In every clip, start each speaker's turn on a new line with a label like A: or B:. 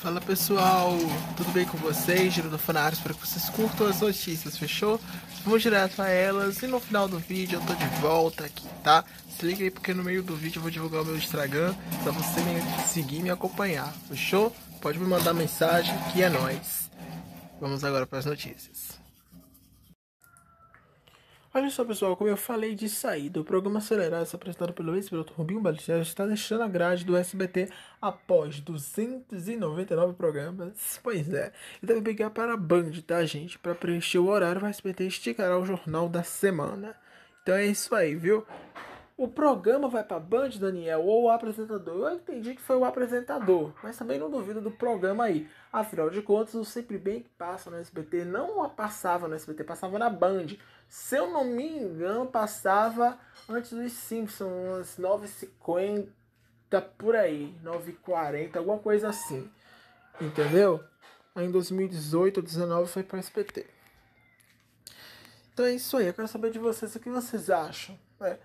A: Fala pessoal, tudo bem com vocês? Giro do Fanário, espero que vocês curtam as notícias, fechou? Vou direto a elas e no final do vídeo eu tô de volta aqui, tá? Se liga aí porque no meio do vídeo eu vou divulgar o meu Instagram pra você me seguir e me acompanhar, fechou? Pode me mandar mensagem que é nóis. Vamos agora para as notícias. Olha só, pessoal, como eu falei de saída, o programa acelerado, apresentado pelo ex-piloto Rubinho Balisteiro está deixando a grade do SBT após 299 programas. Pois é, e deve pegar para a Band, tá, gente? Para preencher o horário, o SBT esticará o Jornal da Semana. Então é isso aí, viu? o programa vai para Band, Daniel, ou o apresentador. Eu entendi que foi o apresentador, mas também não duvido do programa aí. Afinal de contas, o Sempre Bem que passa no SBT não passava no SBT, passava na Band. Se eu não me engano, passava antes dos Simpsons, umas 9h50 por aí, 9h40, alguma coisa assim. Entendeu? Aí em 2018 ou 2019 foi para SBT. Então é isso aí, eu quero saber de vocês o que vocês acham. Né?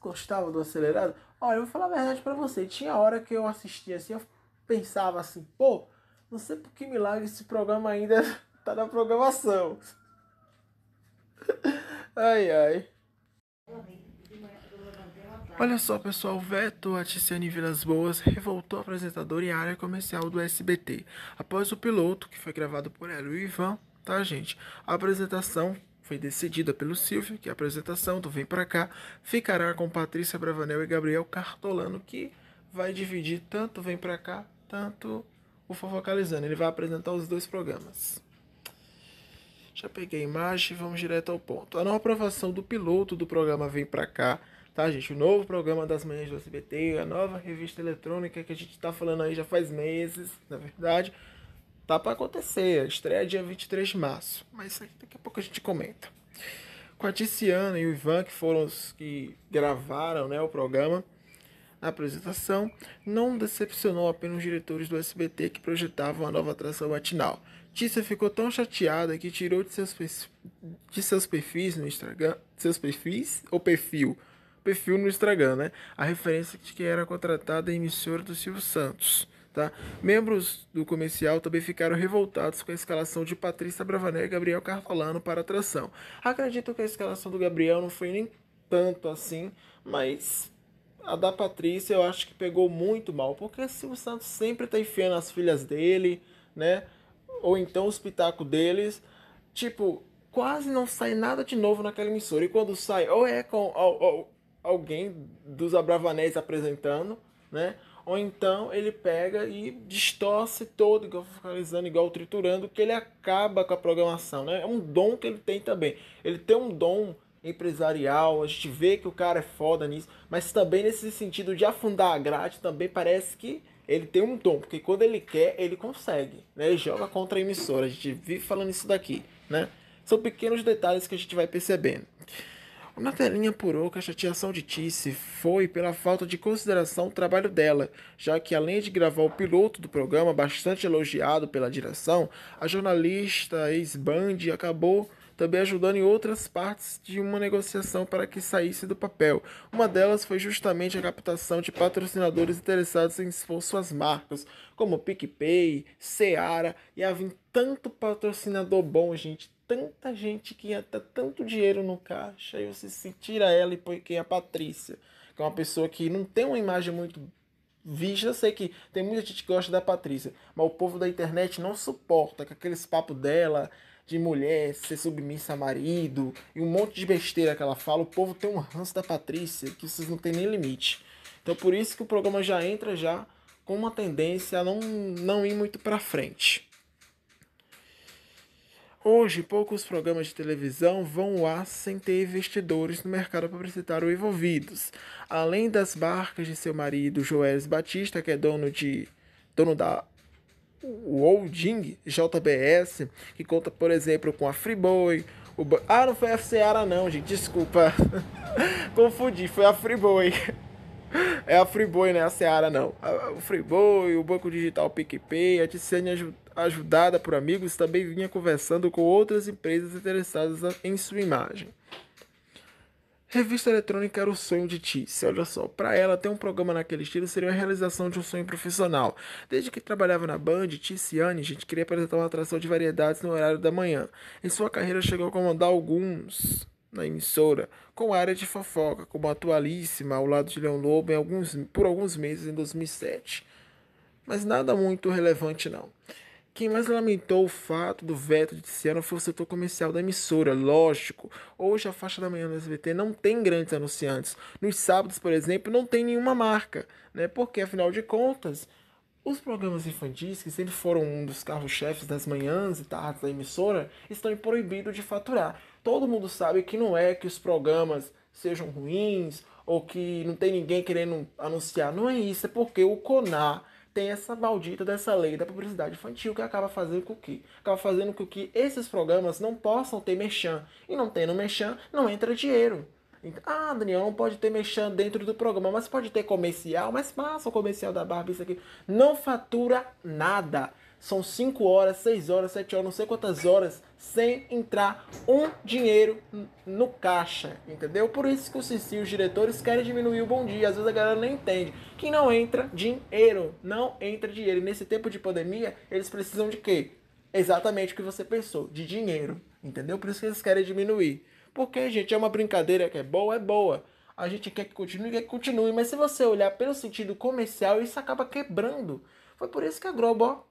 A: gostava do acelerado? Olha, eu vou falar a verdade para você. Tinha hora que eu assistia assim, eu pensava assim, pô, não sei por que milagre esse programa ainda tá na programação. Ai, ai. Olha só, pessoal, veto a Tiziane Vilas Boas revoltou apresentador apresentadora e área comercial do SBT. Após o piloto, que foi gravado por ela e o Ivan, tá, gente? A apresentação foi decidida pelo Silvio que a apresentação do Vem Pra Cá ficará com Patrícia Bravanel e Gabriel Cartolano, que vai dividir tanto Vem Pra Cá, tanto o Fofocalizando. Ele vai apresentar os dois programas. Já peguei a imagem, vamos direto ao ponto. A nova aprovação do piloto do programa Vem Pra Cá, tá, gente? O novo programa das manhãs do SBT, a nova revista eletrônica que a gente tá falando aí já faz meses, na verdade. Tá para acontecer, a estreia é dia 23 de março, mas isso daqui a pouco a gente comenta. Com a Tiziana e o Ivan, que foram os que gravaram né, o programa, a apresentação não decepcionou apenas os diretores do SBT que projetavam a nova atração matinal. Tícia ficou tão chateada que tirou de seus, de seus perfis no Instagram. Seus perfis ou perfil? Perfil no Instagram, né? A referência de que era contratada a emissora do Silvio Santos. Tá? Membros do comercial também ficaram revoltados com a escalação de Patrícia Bravané e Gabriel Carvalano para a Acredito que a escalação do Gabriel não foi nem tanto assim, mas a da Patrícia eu acho que pegou muito mal, porque o Santos sempre está enfiando as filhas dele, né? Ou então o espetáculo deles. Tipo, quase não sai nada de novo naquela emissora. E quando sai, ou é com ou, ou, alguém dos Abravanéis apresentando, né? Ou então ele pega e distorce todo, igual focalizando, igual triturando, que ele acaba com a programação. Né? É um dom que ele tem também. Ele tem um dom empresarial, a gente vê que o cara é foda nisso, mas também nesse sentido de afundar a grade, também parece que ele tem um dom, porque quando ele quer, ele consegue, né? Ele joga contra a emissora, a gente vive falando isso daqui, né? São pequenos detalhes que a gente vai percebendo. Na telinha apurou que a chateação de Tice foi pela falta de consideração o trabalho dela, já que além de gravar o piloto do programa, bastante elogiado pela direção, a jornalista ex-Band acabou também ajudando em outras partes de uma negociação para que saísse do papel. Uma delas foi justamente a captação de patrocinadores interessados em expor suas marcas, como PicPay, Seara, e havia tanto patrocinador bom, gente, tanta gente que ia ter tanto dinheiro no caixa e você se tira ela e põe quem é a Patrícia, que é uma pessoa que não tem uma imagem muito vista. Eu sei que tem muita gente que gosta da Patrícia, mas o povo da internet não suporta com aqueles papos dela de mulher ser submissa a marido e um monte de besteira que ela fala. O povo tem um ranço da Patrícia que vocês não tem nem limite. Então por isso que o programa já entra já com uma tendência a não, não ir muito para frente. Hoje, poucos programas de televisão vão ao ar sem ter investidores no mercado publicitário envolvidos. Além das barcas de seu marido, Joelis Batista, que é dono de dono da Wolding JBS, que conta, por exemplo, com a Freeboy. o... Ah, não foi a Seara, não, gente, desculpa. Confundi, foi a Freeboy. É a não né? A Seara não. O Freeboy, o Banco Digital PicPay, a Ticene ajudada por amigos, também vinha conversando com outras empresas interessadas em sua imagem. Revista eletrônica era o sonho de Tice. Olha só, para ela ter um programa naquele estilo seria a realização de um sonho profissional. Desde que trabalhava na Band, Ticiane, a gente queria apresentar uma atração de variedades no horário da manhã. Em sua carreira chegou a comandar alguns na emissora, com área de fofoca, como Atualíssima, ao lado de Leão Lobo, alguns, por alguns meses em 2007. Mas nada muito relevante não. Quem mais lamentou o fato do veto de Tiziano foi o setor comercial da emissora, lógico. Hoje a faixa da manhã do SBT não tem grandes anunciantes. Nos sábados, por exemplo, não tem nenhuma marca, né? Porque afinal de contas, os programas infantis, que sempre foram um dos carros-chefes das manhãs e tardes da emissora, estão proibidos de faturar. Todo mundo sabe que não é que os programas sejam ruins ou que não tem ninguém querendo anunciar. Não é isso, é porque o CONAR tem essa maldita dessa lei da publicidade infantil que acaba fazendo com que acaba fazendo com que esses programas não possam ter mexã e não tendo mexã não entra dinheiro. Ah, Daniel, não pode ter merchan dentro do programa, mas pode ter comercial, mas passa o comercial da Barbie, isso aqui. Não fatura nada. São 5 horas, 6 horas, 7 horas, não sei quantas horas sem entrar um dinheiro no caixa, entendeu? Por isso que o Cici, os diretores querem diminuir o bom dia. Às vezes a galera nem entende que não entra dinheiro, não entra dinheiro. E nesse tempo de pandemia, eles precisam de quê? Exatamente o que você pensou, de dinheiro, entendeu? Por isso que eles querem diminuir. Porque, gente, é uma brincadeira que é boa, é boa. A gente quer que continue, quer que continue, mas se você olhar pelo sentido comercial, isso acaba quebrando. Foi por isso que a Globo, ó,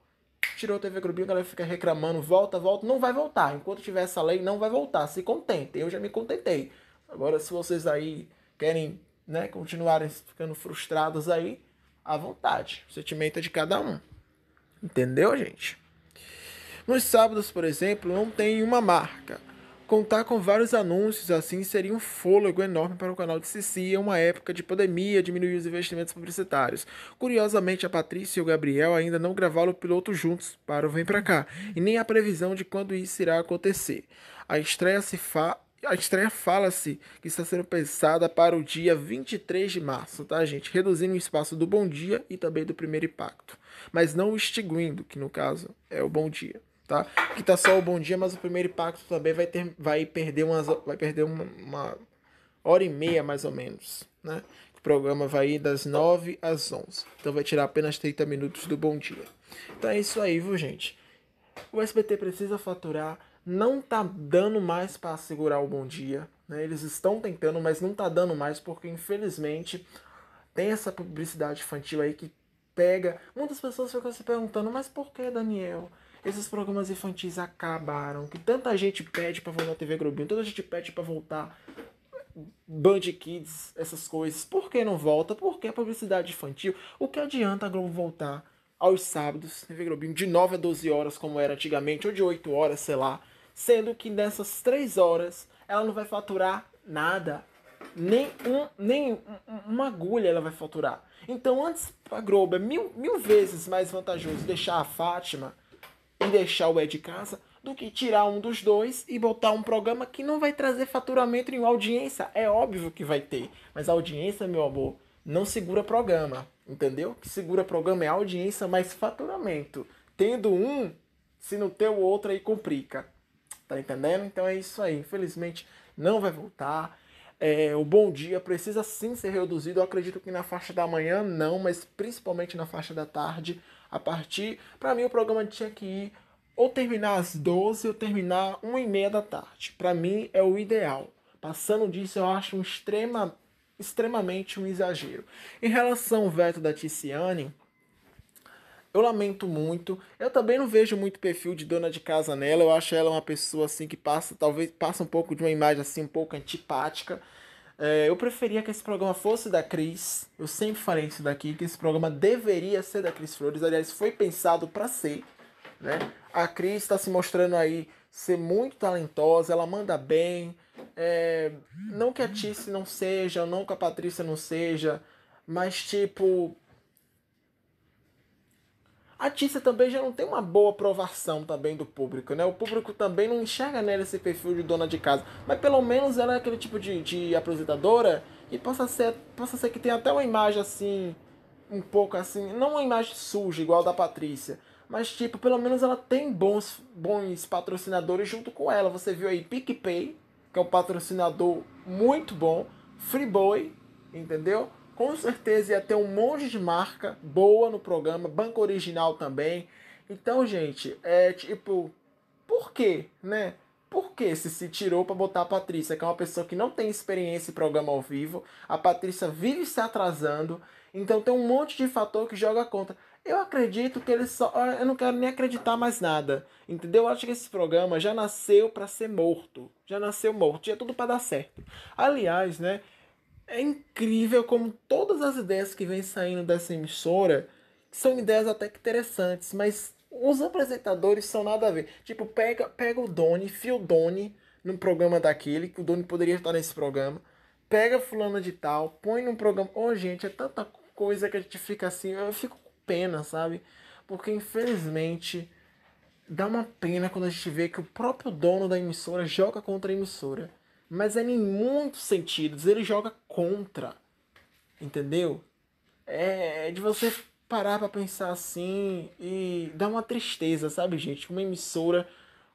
A: tirou a TV Globinho, a galera fica reclamando, volta, volta, não vai voltar. Enquanto tiver essa lei, não vai voltar. Se contente eu já me contentei. Agora, se vocês aí querem né, continuarem ficando frustrados aí, à vontade. O sentimento é de cada um. Entendeu, gente? Nos sábados, por exemplo, não tem uma marca. Contar com vários anúncios assim seria um fôlego enorme para o canal de Cici em uma época de pandemia, diminuir os investimentos publicitários. Curiosamente, a Patrícia e o Gabriel ainda não gravaram o piloto juntos para o Vem Pra Cá, e nem a previsão de quando isso irá acontecer. A estreia se fa a estreia fala-se que está sendo pensada para o dia 23 de março, tá, gente? Reduzindo o espaço do Bom Dia e também do Primeiro Impacto. Mas não extinguindo, que no caso é o Bom Dia tá? Que tá só o bom dia, mas o primeiro impacto também vai ter vai perder umas vai perder uma, uma hora e meia mais ou menos, né? O programa vai ir das 9 às 11. Então vai tirar apenas 30 minutos do bom dia. Então é isso aí, viu, gente? O SBT precisa faturar, não tá dando mais para segurar o bom dia, né? Eles estão tentando, mas não tá dando mais porque infelizmente tem essa publicidade infantil aí que pega. Muitas pessoas ficam se perguntando, mas por que, Daniel? esses programas infantis acabaram, que tanta gente pede para voltar à TV Globinho, tanta gente pede para voltar Band Kids, essas coisas. Por que não volta? que a publicidade infantil. O que adianta a Globo voltar aos sábados, TV Globinho, de 9 a 12 horas, como era antigamente, ou de 8 horas, sei lá. Sendo que nessas 3 horas ela não vai faturar nada. Nem, um, nem uma agulha ela vai faturar. Então, antes a Globo é mil, mil vezes mais vantajoso deixar a Fátima e deixar o Ed de casa do que tirar um dos dois e botar um programa que não vai trazer faturamento em audiência. É óbvio que vai ter, mas a audiência, meu amor, não segura programa, entendeu? Que segura programa é audiência mais faturamento. Tendo um, se não ter o outro aí complica. Tá entendendo? Então é isso aí. Infelizmente não vai voltar. É, o bom dia precisa sim ser reduzido. Eu acredito que na faixa da manhã não, mas principalmente na faixa da tarde a partir. Para mim, o programa tinha que ir ou terminar às 12 ou terminar 1 e meia da tarde. Para mim, é o ideal. Passando disso, eu acho um extrema, extremamente um exagero. Em relação ao veto da Tiziane, eu lamento muito. Eu também não vejo muito perfil de dona de casa nela. Eu acho ela uma pessoa assim que passa, talvez passa um pouco de uma imagem assim um pouco antipática. É, eu preferia que esse programa fosse da Cris. Eu sempre falei isso daqui, que esse programa deveria ser da Cris Flores. Aliás, foi pensado para ser. Né? A Cris está se mostrando aí ser muito talentosa, ela manda bem. É, não que a Tice não seja, não que a Patrícia não seja, mas tipo, a Tícia também já não tem uma boa aprovação também do público, né? O público também não enxerga nela esse perfil de dona de casa. Mas pelo menos ela é aquele tipo de, de apresentadora e possa ser, possa ser que tenha até uma imagem assim, um pouco assim, não uma imagem suja igual a da Patrícia, mas tipo, pelo menos ela tem bons, bons patrocinadores junto com ela. Você viu aí PicPay, que é um patrocinador muito bom, Freeboy, entendeu? com certeza ia ter um monte de marca boa no programa, Banco Original também. Então, gente, é tipo, por quê, né? Por que se se tirou para botar a Patrícia, que é uma pessoa que não tem experiência em programa ao vivo, a Patrícia vive se atrasando, então tem um monte de fator que joga contra. Eu acredito que ele só. Ah, eu não quero nem acreditar mais nada, entendeu? Eu acho que esse programa já nasceu para ser morto, já nasceu morto, tinha é tudo para dar certo. Aliás, né? É incrível como todas as ideias que vêm saindo dessa emissora são ideias até que interessantes, mas os apresentadores são nada a ver. Tipo, pega, pega o Doni, fio Doni num programa daquele, que o Doni poderia estar nesse programa. Pega fulano de tal, põe num programa. Ô, oh, gente, é tanta coisa que a gente fica assim, eu fico com pena, sabe? Porque infelizmente dá uma pena quando a gente vê que o próprio dono da emissora joga contra a emissora. Mas é em muitos sentidos, ele joga contra. Entendeu? É, é de você parar para pensar assim e dá uma tristeza, sabe, gente? Uma emissora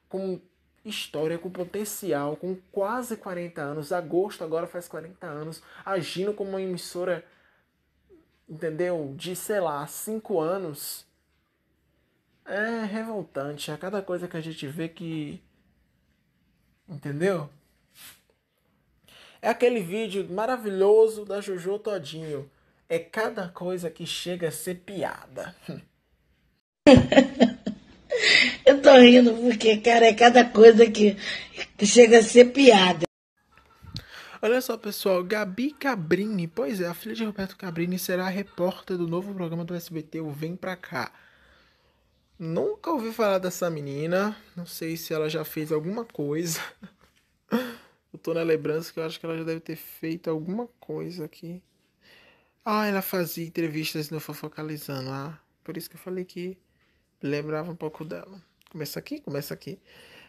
A: com história, com potencial, com quase 40 anos, agosto agora faz 40 anos, agindo como uma emissora, entendeu? De, sei lá, 5 anos. É revoltante. A é cada coisa que a gente vê que. Entendeu? É aquele vídeo maravilhoso da Jojo Todinho. É cada coisa que chega a ser piada. Eu tô rindo porque, cara, é cada coisa que, chega a ser piada. Olha só, pessoal, Gabi Cabrini, pois é, a filha de Roberto Cabrini será a repórter do novo programa do SBT, o Vem Pra Cá. Nunca ouvi falar dessa menina, não sei se ela já fez alguma coisa. Eu tô na lembrança que eu acho que ela já deve ter feito alguma coisa aqui. Ah, ela fazia entrevistas no Fofocalizando. Ah, por isso que eu falei que lembrava um pouco dela. Começa aqui, começa aqui.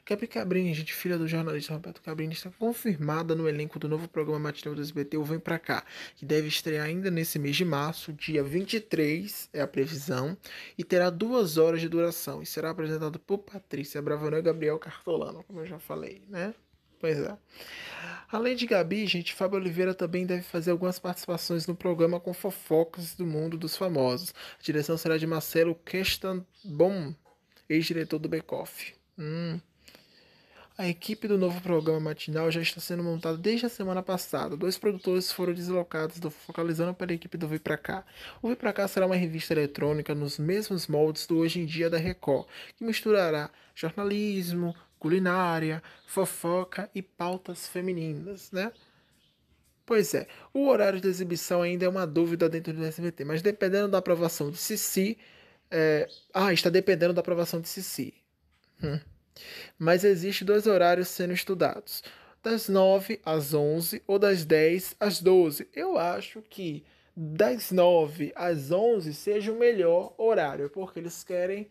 A: Capri Cabrini, gente, filha do jornalista Roberto Cabrini, está confirmada no elenco do novo programa matinal do SBT, o Vem Pra Cá, que deve estrear ainda nesse mês de março, dia 23, é a previsão, e terá duas horas de duração, e será apresentado por Patrícia Bravanel e Gabriel Cartolano, como eu já falei, né? Pois é. Além de Gabi, gente, Fábio Oliveira também deve fazer algumas participações no programa com fofocas do mundo dos famosos. A direção será de Marcelo Kestanbom, ex-diretor do Back Off. Hum. A equipe do novo programa matinal já está sendo montada desde a semana passada. Dois produtores foram deslocados do Focalizando para a equipe do Vem Pra Cá. O Vem Pra Cá será uma revista eletrônica nos mesmos moldes do Hoje em Dia da Record, que misturará jornalismo, culinária, fofoca e pautas femininas, né? Pois é, o horário de exibição ainda é uma dúvida dentro do SBT, mas dependendo da aprovação de Cici, é... ah, está dependendo da aprovação de Cici. Hum. Mas existem dois horários sendo estudados, das 9 às 11 ou das 10 às 12. Eu acho que das 9 às 11 seja o melhor horário, porque eles querem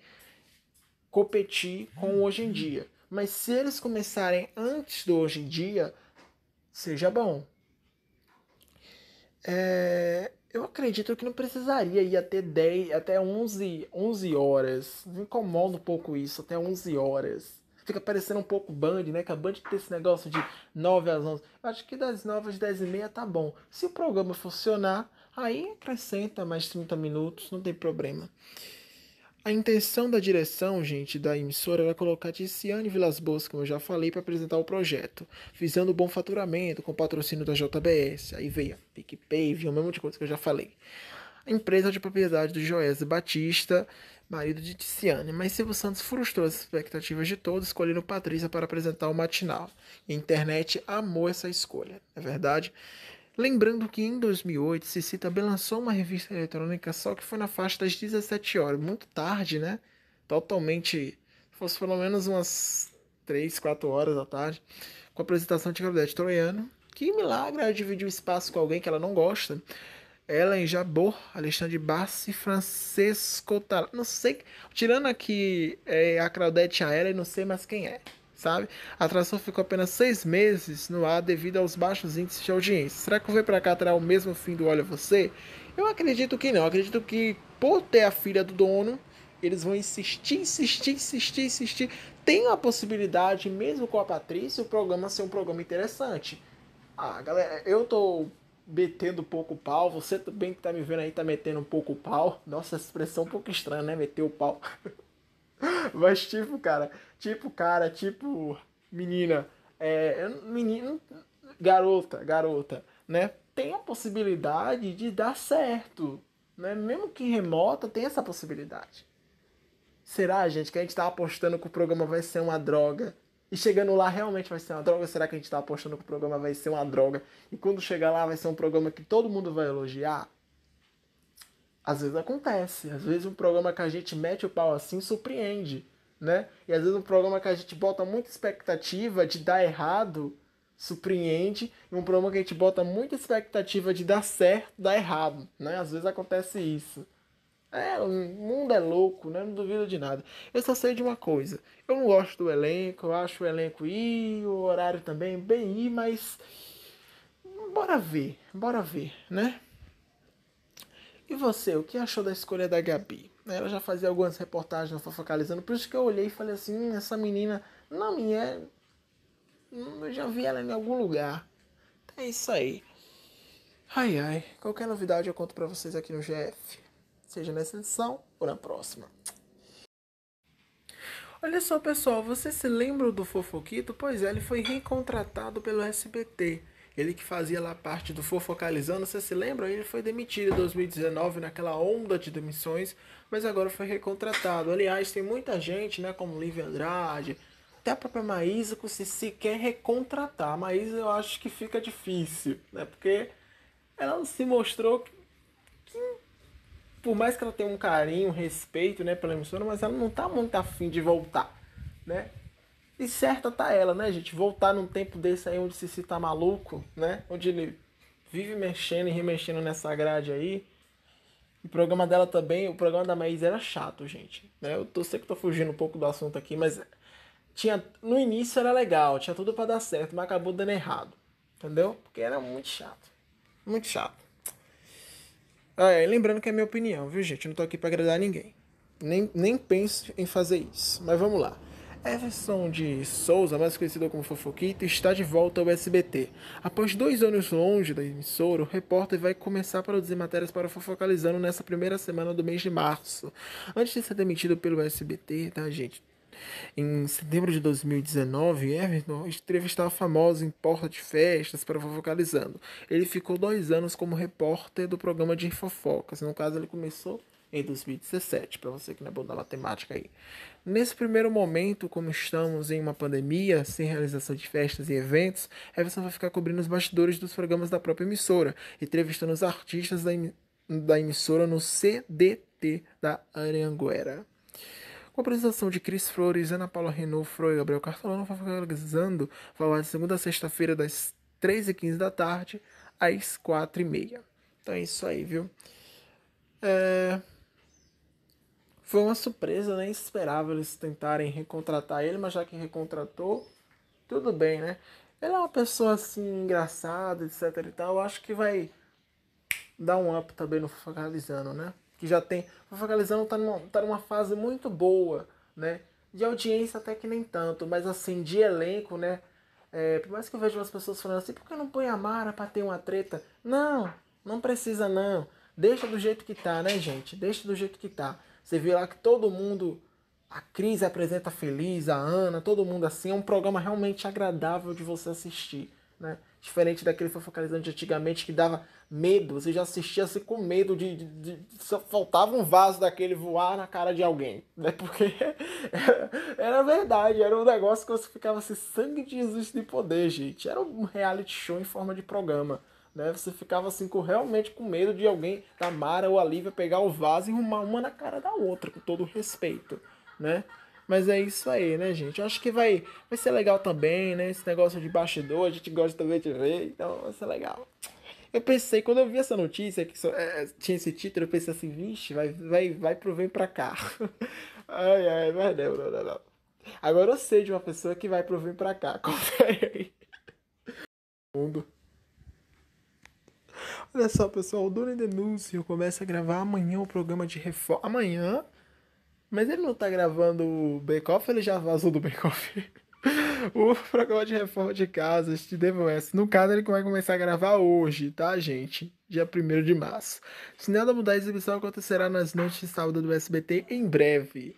A: competir com hoje em dia. Mas se eles começarem antes do hoje em dia, seja bom. É, eu acredito que não precisaria ir até 10, até 11, 11 horas. Me incomoda um pouco isso, até 11 horas. Fica parecendo um pouco Band, né? Que a Band tem esse negócio de 9 às 11. Eu acho que das 9 às 10 e meia tá bom. Se o programa funcionar, aí acrescenta mais 30 minutos, não tem problema. A intenção da direção, gente, da emissora era colocar Tiziane Vilas Boas, como eu já falei, para apresentar o projeto, visando bom faturamento com patrocínio da JBS. Aí veio a PicPay, veio o mesmo de coisa que eu já falei. A empresa de propriedade do Joese Batista, marido de Tiziane, mas Silvio Santos frustrou as expectativas de todos, escolhendo Patrícia para apresentar o matinal. E a internet amou essa escolha, é verdade? Lembrando que em 2008 Cici também lançou uma revista eletrônica, só que foi na faixa das 17 horas, muito tarde, né? Totalmente, fosse pelo menos umas 3, 4 horas da tarde, com a apresentação de Claudete Troiano, que milagre ela dividiu espaço com alguém que ela não gosta. Ela em Jabor, Alexandre Bassi, Francesco Tal. Não sei, tirando aqui é, a Claudete a ela, não sei mais quem é sabe? A atração ficou apenas seis meses no ar devido aos baixos índices de audiência. Será que o Vem Pra Cá terá o mesmo fim do Olha Você? Eu acredito que não. acredito que por ter a filha do dono, eles vão insistir, insistir, insistir, insistir. Tem a possibilidade, mesmo com a Patrícia, o programa ser um programa interessante. Ah, galera, eu tô metendo um pouco pau, você também que tá me vendo aí tá metendo um pouco pau. Nossa, expressão é um pouco estranha, né? Meter o pau. Mas tipo, cara, tipo, cara, tipo, menina, é, menino, garota, garota, né? Tem a possibilidade de dar certo, né? Mesmo que remota, tem essa possibilidade. Será, gente, que a gente tá apostando que o programa vai ser uma droga? E chegando lá realmente vai ser uma droga? Será que a gente tá apostando que o programa vai ser uma droga? E quando chegar lá vai ser um programa que todo mundo vai elogiar? às vezes acontece. Às vezes um programa que a gente mete o pau assim surpreende, né? E às vezes um programa que a gente bota muita expectativa de dar errado surpreende, e um programa que a gente bota muita expectativa de dar certo dá errado, né? Às vezes acontece isso. É, o mundo é louco, né? Não duvido de nada. Eu só sei de uma coisa. Eu não gosto do elenco, eu acho o elenco ir, o horário também bem ir, mas bora ver, bora ver, né? E você, o que achou da escolha da Gabi? Ela já fazia algumas reportagens no Fofocalizando, por isso que eu olhei e falei assim, hum, essa menina não me é... Eu já vi ela em algum lugar. É isso aí. Ai, ai. Qualquer novidade eu conto pra vocês aqui no GF. Seja nessa edição ou na próxima. Olha só, pessoal. Vocês se lembram do Fofoquito? Pois é, ele foi recontratado pelo SBT. Ele que fazia lá parte do Fofocalizando, você se lembra? Ele foi demitido em 2019 naquela onda de demissões, mas agora foi recontratado. Aliás, tem muita gente, né, como Lívia Andrade, até a própria Maísa, que se, se quer recontratar. A Maísa eu acho que fica difícil, né? Porque ela se mostrou que, que por mais que ela tenha um carinho, um respeito, né, pela emissora, mas ela não tá muito afim de voltar, né? E certa tá ela, né, gente? Voltar num tempo desse aí onde Cici tá maluco, né? Onde ele vive mexendo e remexendo nessa grade aí. O programa dela também, o programa da Maís era chato, gente. Né? Eu tô, sei que tô fugindo um pouco do assunto aqui, mas tinha no início era legal, tinha tudo para dar certo, mas acabou dando errado. Entendeu? Porque era muito chato. Muito chato. Ah, é, lembrando que é minha opinião, viu, gente? Eu não tô aqui para agradar ninguém. Nem, nem penso em fazer isso. Mas vamos lá. Everson de Souza, mais conhecido como Fofoquito, está de volta ao SBT. Após dois anos longe da emissora, o repórter vai começar a produzir matérias para o Fofocalizando nessa primeira semana do mês de março, antes de ser demitido pelo SBT, tá, gente? Em setembro de 2019, Everton entrevistava a famosa em porta de festas para Fofocalizando. Ele ficou dois anos como repórter do programa de fofocas. No caso, ele começou em 2017, para você que não é bom da matemática aí. Nesse primeiro momento, como estamos em uma pandemia, sem realização de festas e eventos, Everson vai ficar cobrindo os bastidores dos programas da própria emissora, entrevistando os artistas da, em, da emissora no CDT da Aranguera. Com a apresentação de Cris Flores, Ana Paula Renault, Fro e Gabriel Cartolano, vai realizando vai de segunda a sexta-feira, das 3h15 da tarde às 4h30. Então é isso aí, viu? É... Foi uma surpresa, nem né? esperava eles tentarem recontratar ele, mas já que recontratou, tudo bem, né? Ele é uma pessoa assim, engraçada, etc e tal. Eu acho que vai dar um up também no Focalizando, né? Que já tem. O Focalizando tá numa, tá numa fase muito boa, né? De audiência até que nem tanto, mas assim, de elenco, né? É, por mais que eu vejo as pessoas falando assim, por que não põe a Mara pra ter uma treta? Não, não precisa não. Deixa do jeito que tá, né, gente? Deixa do jeito que tá. Você vê lá que todo mundo, a Cris apresenta feliz, a Ana, todo mundo assim. É um programa realmente agradável de você assistir, né? Diferente daquele fofocalizante antigamente que dava medo, você já assistia assim com medo de, de, de, Só faltava um vaso daquele voar na cara de alguém, né? Porque era, era verdade, era um negócio que você ficava assim, sangue de Jesus de poder, gente. Era um reality show em forma de programa. Né? Você ficava assim com, realmente com medo de alguém, da Mara ou a Lívia, pegar o vaso e arrumar uma na cara da outra, com todo respeito, né? Mas é isso aí, né, gente? Eu acho que vai, vai ser legal também, né? Esse negócio de bastidor, a gente gosta também de ver, então vai ser legal. Eu pensei, quando eu vi essa notícia, que só, é, tinha esse título, eu pensei assim, vixe, vai, vai, vai pro Vem Pra Cá. ai, ai, mas não, não, não, não. Agora eu sei de uma pessoa que vai pro Vem Pra Cá, confere aí. Mundo. Olha só, pessoal, o Doni Denúncio começa a gravar amanhã o programa de reforma. Amanhã? Mas ele não tá gravando o Bake-Off ele já vazou do Bake-Off? o programa de reforma de casas de Devon No caso, ele vai começar a gravar hoje, tá, gente? Dia 1 de março. Se nada mudar, a exibição acontecerá nas noites de sábado do SBT em breve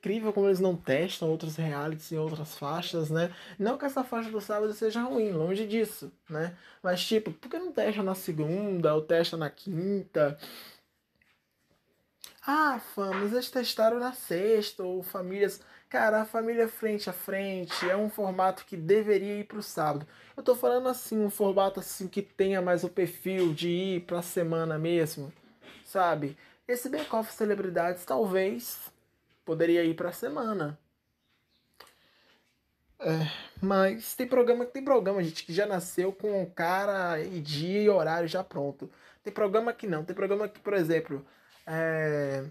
A: incrível como eles não testam outros realities em outras faixas, né? Não que essa faixa do sábado seja ruim, longe disso, né? Mas tipo, por que não testa na segunda ou testa na quinta? Ah, fã, mas eles testaram na sexta ou famílias. Cara, a família frente a frente é um formato que deveria ir pro sábado. Eu tô falando assim, um formato assim que tenha mais o perfil de ir pra semana mesmo, sabe? Esse Bake Off Celebridades talvez Poderia ir pra semana. É, mas tem programa que tem programa, gente, que já nasceu com cara e dia e horário já pronto. Tem programa que não. Tem programa que, por exemplo, é...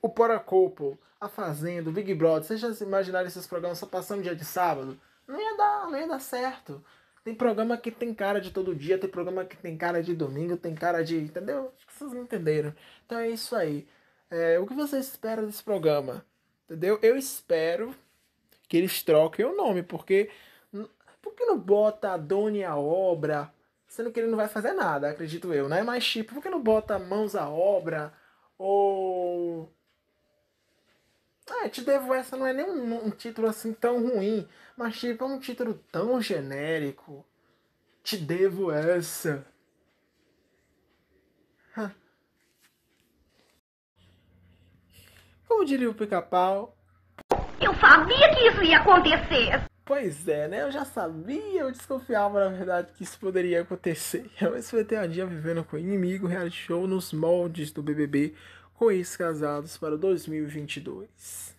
A: o Poracopo, a Fazenda, o Big Brother, vocês já imaginaram esses programas só passando dia de sábado? Não ia dar, não ia dar certo. Tem programa que tem cara de todo dia, tem programa que tem cara de domingo, tem cara de. Entendeu? Acho que vocês não entenderam. Então é isso aí. É, o que vocês esperam desse programa? Entendeu? Eu espero que eles troquem o nome, porque. Por que não bota a dona e a obra? Sendo que ele não vai fazer nada, acredito eu, né? Mas tipo, por que não bota mãos à obra? Ou. Ah, te devo essa não é nem um, um título assim tão ruim, mas tipo, é um título tão genérico. Te devo essa. Como diria o pica-pau? Eu sabia que isso ia acontecer! Pois é, né? Eu já sabia, eu desconfiava, na verdade, que isso poderia acontecer. ter a dia vivendo com o inimigo, reality show nos moldes do BBB com ex-casados para 2022.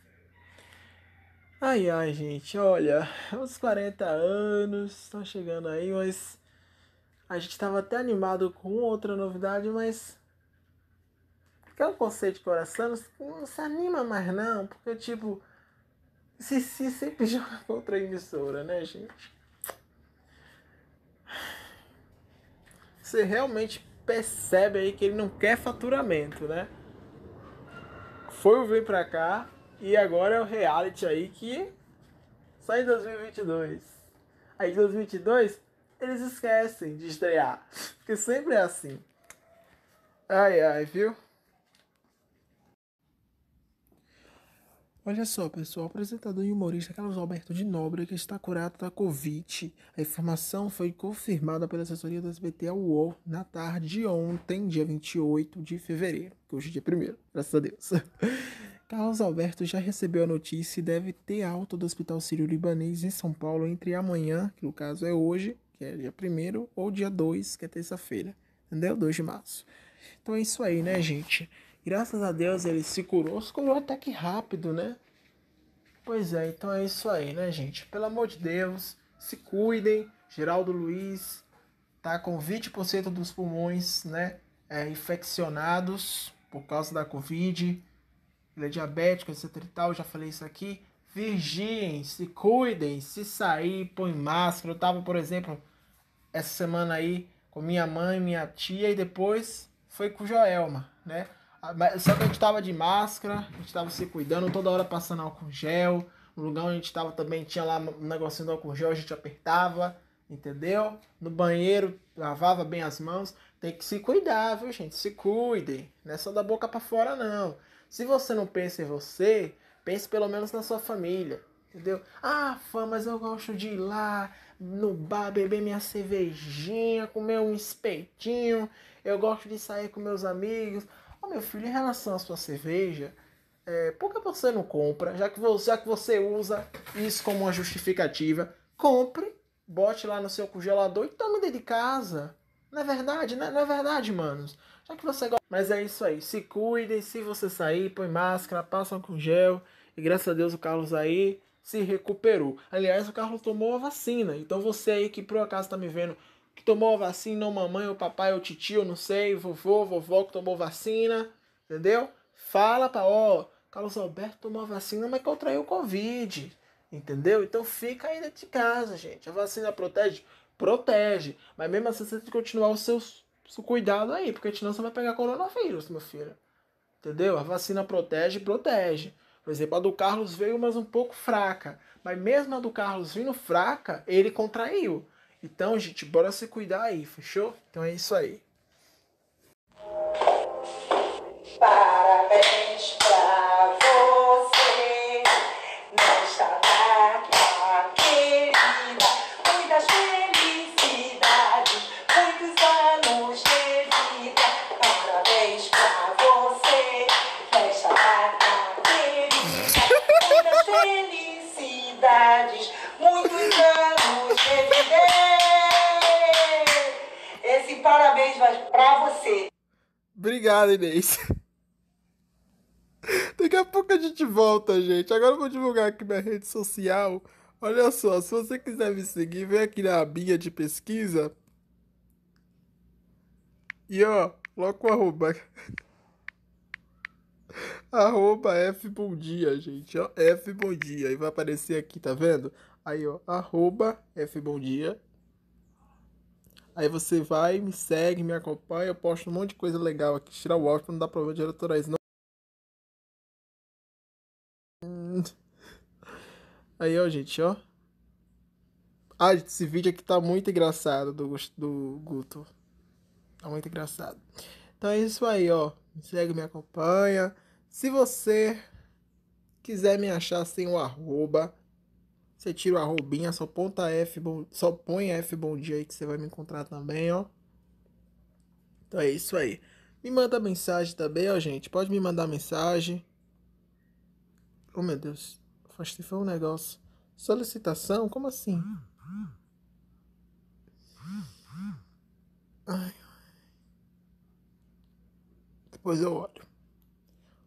A: Ai, ai, gente, olha, os 40 anos estão tá chegando aí, mas a gente tava até animado com outra novidade, mas que é um conceito de coração não se anima mais não, porque tipo, se, se sempre joga contra a emissora, né gente? Você realmente percebe aí que ele não quer faturamento, né? Foi o Vem Pra Cá e agora é o reality aí que sai em 2022. Aí em 2022 eles esquecem de estrear, porque sempre é assim. Ai, ai, viu? Olha só, pessoal, o apresentador e humorista Carlos Alberto de Nobre que está curado da Covid. A informação foi confirmada pela assessoria do SBT ao UOL na tarde de ontem, dia 28 de fevereiro, que hoje é dia 1 graças a Deus. Carlos Alberto já recebeu a notícia e deve ter alta do Hospital Sírio-Libanês em São Paulo entre amanhã, que no caso é hoje, que é dia 1 ou dia 2, que é terça-feira, entendeu? 2 de março. Então é isso aí, né, gente? Graças a Deus ele se curou, se curou até que rápido, né? Pois é, então é isso aí, né, gente? Pelo amor de Deus, se cuidem. Geraldo Luiz tá com 20% dos pulmões, né, é, infeccionados por causa da Covid. Ele é diabético, etc e tal, já falei isso aqui. Virgem, se cuidem, se sair, põe máscara. Eu tava, por exemplo, essa semana aí com minha mãe, minha tia e depois foi com Joelma, né? Ah, só que a gente tava de máscara, a gente tava se cuidando, toda hora passando álcool gel. No lugar onde a gente tava também tinha lá um negocinho do álcool gel, a gente apertava, entendeu? No banheiro, lavava bem as mãos. Tem que se cuidar, viu, gente? Se cuidem. Não é só da boca para fora, não. Se você não pensa em você, pense pelo menos na sua família. Entendeu? Ah, fã, mas eu gosto de ir lá no bar beber minha cervejinha, comer um espetinho. Eu gosto de sair com meus amigos oh, meu filho, em relação à sua cerveja, é, por que você não compra? Já que você, já que você usa isso como uma justificativa, compre, bote lá no seu congelador e tome dentro de casa. Não é verdade, né? não é verdade, manos. Já que você gosta. Mas é isso aí. Se cuidem, se você sair, põe máscara, passa com gel. E graças a Deus o Carlos aí se recuperou. Aliás, o Carlos tomou a vacina. Então você aí que por acaso está me vendo que tomou a vacina, ou mamãe, ou papai, ou tio, não sei, vovô, vovó que tomou vacina, entendeu? Fala para, ó, Carlos Alberto tomou a vacina, mas contraiu o Covid, entendeu? Então fica aí dentro de casa, gente. A vacina protege? Protege. Mas mesmo assim você tem que continuar o seu, seu cuidado aí, porque senão você vai pegar coronavírus, meu filho. Entendeu? A vacina protege, protege. Por exemplo, a do Carlos veio, mas um pouco fraca. Mas mesmo a do Carlos vindo fraca, ele contraiu. Então, gente, bora se cuidar aí, fechou? Então é isso aí. Parabéns pra você nesta data querida. Muitas felicidades, muitos anos de vida. Parabéns pra você nesta data querida. Muitas felicidades, muitos anos de vida parabéns para você. Obrigado, Inês. Daqui a pouco a gente volta, gente. Agora eu vou divulgar aqui minha rede social. Olha só, se você quiser me seguir, vem aqui na abinha de pesquisa. E ó, logo o arroba. arroba F Bom Dia, gente. Ó, F Bom Dia. E vai aparecer aqui, tá vendo? Aí, ó, arroba F Bom Dia. Aí você vai, me segue, me acompanha, eu posto um monte de coisa legal aqui. Tira o áudio pra não dar problema de eleitorais. Não... Aí, ó, gente, ó. Ah, gente, esse vídeo aqui tá muito engraçado do, do Guto. Tá muito engraçado. Então é isso aí, ó. Me segue, me acompanha. Se você quiser me achar sem o arroba, você tira o arrobinha, só ponta F, bom, só põe F bom dia aí que você vai me encontrar também, ó. Então é isso aí. Me manda mensagem também, ó, gente. Pode me mandar mensagem. Oh, meu Deus. Afastei foi um negócio. Solicitação? Como assim? Ai. Depois eu olho.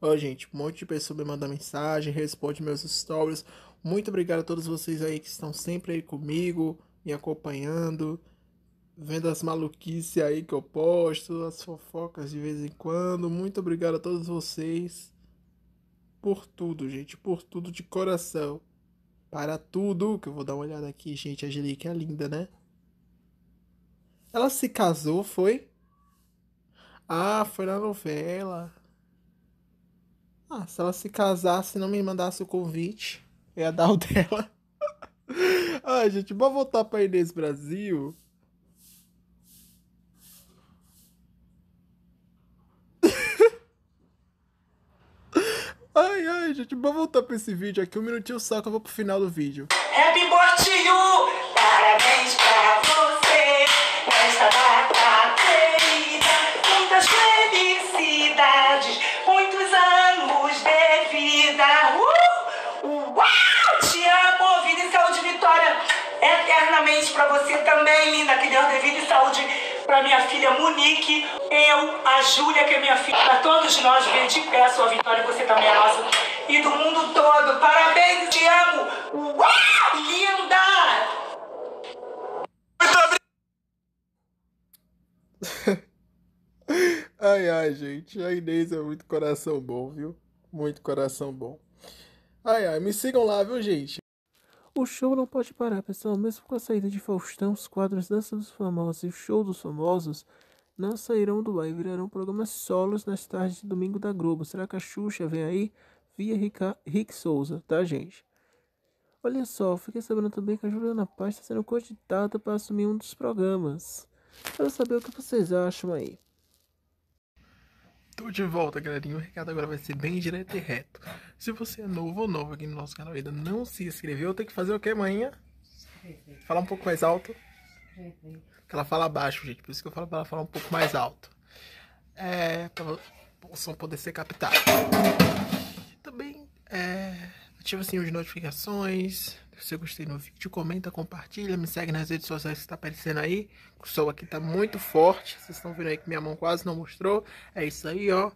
A: Ó, gente, um monte de pessoa me manda mensagem, responde meus stories. Muito obrigado a todos vocês aí que estão sempre aí comigo, me acompanhando, vendo as maluquices aí que eu posto, as fofocas de vez em quando. Muito obrigado a todos vocês por tudo, gente, por tudo de coração. Para tudo, que eu vou dar uma olhada aqui, gente, a Angelique é linda, né? Ela se casou, foi? Ah, foi na novela. Ah, se ela se casasse e não me mandasse o convite. É a dela. Ai, gente, vamos voltar pra Inês Brasil. Ai, ai, gente, vamos voltar pra esse vídeo aqui. Um minutinho só que eu vou pro final do vídeo. Happy Birthday, parabéns pra você. Nesta mãe linda, que Deus vida e saúde para minha filha Monique, eu, a Júlia, que é minha filha, para todos nós, vem de pé a sua vitória, você também é nossa e do mundo todo. Parabéns, te amo! Uau, linda! Muito ai, ai, gente, a Inês é muito coração bom, viu? Muito coração bom. Ai, ai, me sigam lá, viu, gente? O show não pode parar, pessoal. Mesmo com a saída de Faustão, os quadros Dança dos Famosos e o Show dos Famosos não sairão do ar e virarão programas solos nas tardes de domingo da Globo. Será que a Xuxa vem aí? Via Rica, Rick Souza, tá, gente? Olha só, fiquei sabendo também que a Juliana Paz está sendo cogitada para assumir um dos programas. Quero saber o que vocês acham aí. Tô de volta, galerinha. O recado agora vai ser bem direto e reto. Se você é novo ou novo aqui no nosso canal ainda não se inscreveu, tem que fazer o que amanhã? Falar um pouco mais alto? Porque ela fala baixo, gente. Por isso que eu falo pra ela falar um pouco mais alto. É. Pra o som poder ser captado. Também é, ativa assim as notificações. Se você gostei do vídeo, comenta, compartilha, me segue nas redes sociais que está aparecendo aí. O sol aqui tá muito forte. Vocês estão vendo aí que minha mão quase não mostrou. É isso aí, ó.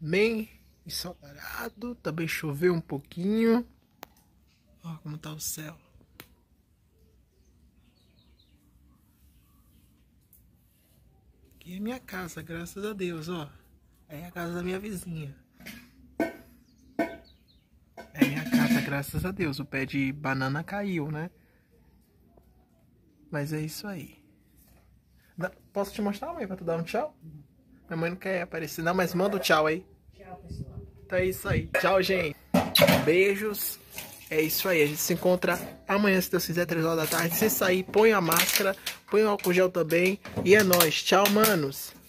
A: Bem ensolarado. Também choveu um pouquinho. Ó como tá o céu. Aqui é minha casa, graças a Deus, ó. É a casa da minha vizinha. Graças a Deus, o pé de banana caiu, né? Mas é isso aí. posso te mostrar, mãe, pra tu dar um tchau? Minha mãe não quer aparecer. Não, mas manda o um tchau aí. Tchau, pessoal. Então é isso aí. Tchau, gente. Beijos. É isso aí. A gente se encontra amanhã, se Deus quiser, 3 horas da tarde. Se sair, põe a máscara, põe o álcool gel também. E é nóis. Tchau, manos.